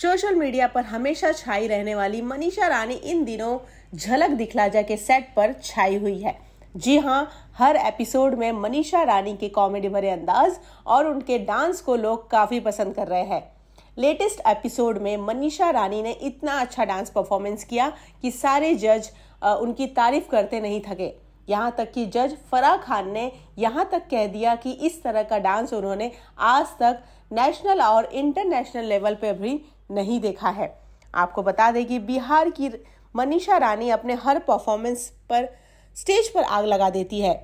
social media पर हमेशा छाई रहने वाली मनीषा रानी इन दिनों झलक दिखलाजा के सेट पर छाई हुई है जी हाँ हर एपिसोड में मनीषा रानी के कॉमेडी भरे अंदाज और उनके डांस को लोग काफ़ी पसंद कर रहे हैं लेटेस्ट एपिसोड में मनीषा रानी ने इतना अच्छा डांस परफॉर्मेंस किया कि सारे जज उनकी तारीफ करते नहीं थके यहाँ तक कि जज फराह खान ने यहाँ तक कह दिया कि इस तरह का डांस उन्होंने आज तक नेशनल और इंटरनेशनल लेवल पर भी नहीं देखा है आपको बता दें कि बिहार की मनीषा रानी अपने हर परफॉर्मेंस पर स्टेज पर आग लगा देती है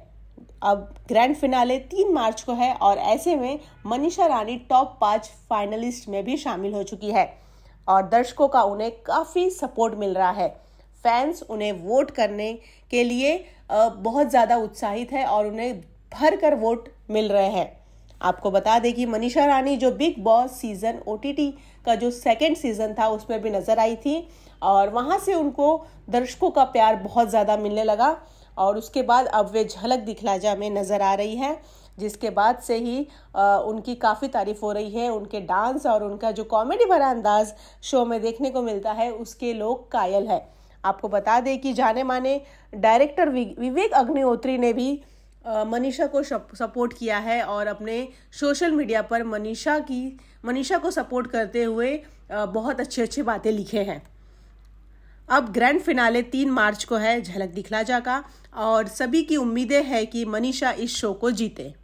अब ग्रैंड फिनाले तीन मार्च को है और ऐसे में मनीषा रानी टॉप पाँच फाइनलिस्ट में भी शामिल हो चुकी है और दर्शकों का उन्हें काफ़ी सपोर्ट मिल रहा है फैंस उन्हें वोट करने के लिए बहुत ज़्यादा उत्साहित है और उन्हें भर कर वोट मिल रहे हैं आपको बता दें कि मनीषा रानी जो बिग बॉस सीज़न ओ का जो सेकेंड सीज़न था उसमें भी नज़र आई थी और वहाँ से उनको दर्शकों का प्यार बहुत ज़्यादा मिलने लगा और उसके बाद अब वे झलक दिखला जा में नज़र आ रही है जिसके बाद से ही आ, उनकी काफ़ी तारीफ हो रही है उनके डांस और उनका जो कॉमेडी भरा अंदाज शो में देखने को मिलता है उसके लोग कायल है आपको बता दें कि जाने माने डायरेक्टर विवेक अग्निहोत्री ने भी मनीषा को सपोर्ट किया है और अपने सोशल मीडिया पर मनीषा की मनीषा को सपोर्ट करते हुए बहुत अच्छी अच्छी बातें लिखे हैं अब ग्रैंड फिनाले तीन मार्च को है झलक दिखला जा का और सभी की उम्मीदें हैं कि मनीषा इस शो को जीते